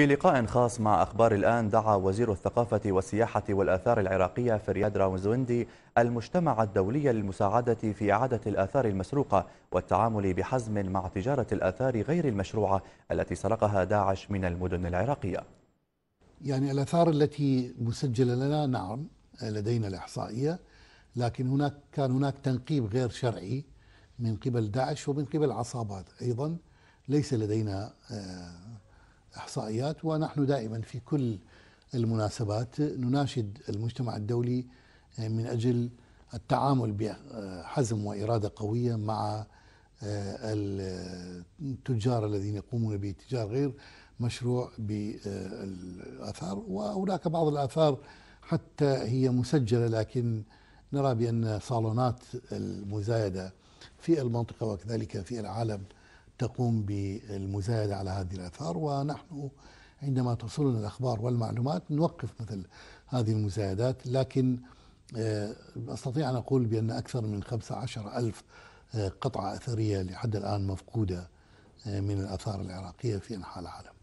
في لقاء خاص مع أخبار الآن دعا وزير الثقافة والسياحة والآثار العراقية فرياد راوزوندي المجتمع الدولي للمساعدة في إعادة الآثار المسروقة والتعامل بحزم مع تجارة الآثار غير المشروعة التي سرقها داعش من المدن العراقية يعني الآثار التي مسجلة لنا نعم لدينا الإحصائية لكن هناك كان هناك تنقيب غير شرعي من قبل داعش ومن قبل عصابات أيضا ليس لدينا آه إحصائيات ونحن دائما في كل المناسبات نناشد المجتمع الدولي آه، من أجل التعامل بحزم وإرادة قوية مع آه، التجار الذين يقومون بتجار غير مشروع بالآثار وهناك بعض الآثار حتى هي مسجلة لكن نرى بأن صالونات المزايدة في المنطقة وكذلك في العالم تقوم بالمزايدة على هذه الآثار ونحن عندما تصلنا الأخبار والمعلومات نوقف مثل هذه المزايدات لكن آه، أستطيع أن أقول بأن أكثر من 15 ألف آه، قطعة أثرية لحد الآن مفقودة آه، من الآثار العراقية في أنحاء العالم